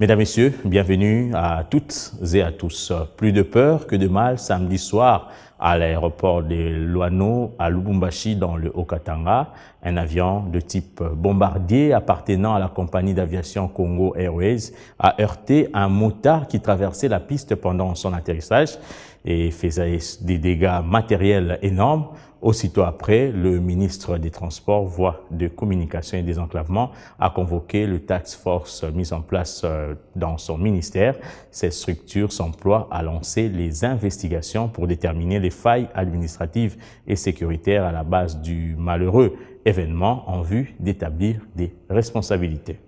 Mesdames, Messieurs, bienvenue à toutes et à tous. Plus de peur que de mal, samedi soir, à l'aéroport de Luano à Lubumbashi dans le Haut-Katanga, un avion de type bombardier appartenant à la compagnie d'aviation Congo Airways a heurté un motard qui traversait la piste pendant son atterrissage et faisait des dégâts matériels énormes. Aussitôt après, le ministre des Transports, Voies de Communication et des enclavements a convoqué le tax force mis en place euh, dans son ministère. Cette structure s'emploie à lancer les investigations pour déterminer les failles administratives et sécuritaires à la base du malheureux événement en vue d'établir des responsabilités.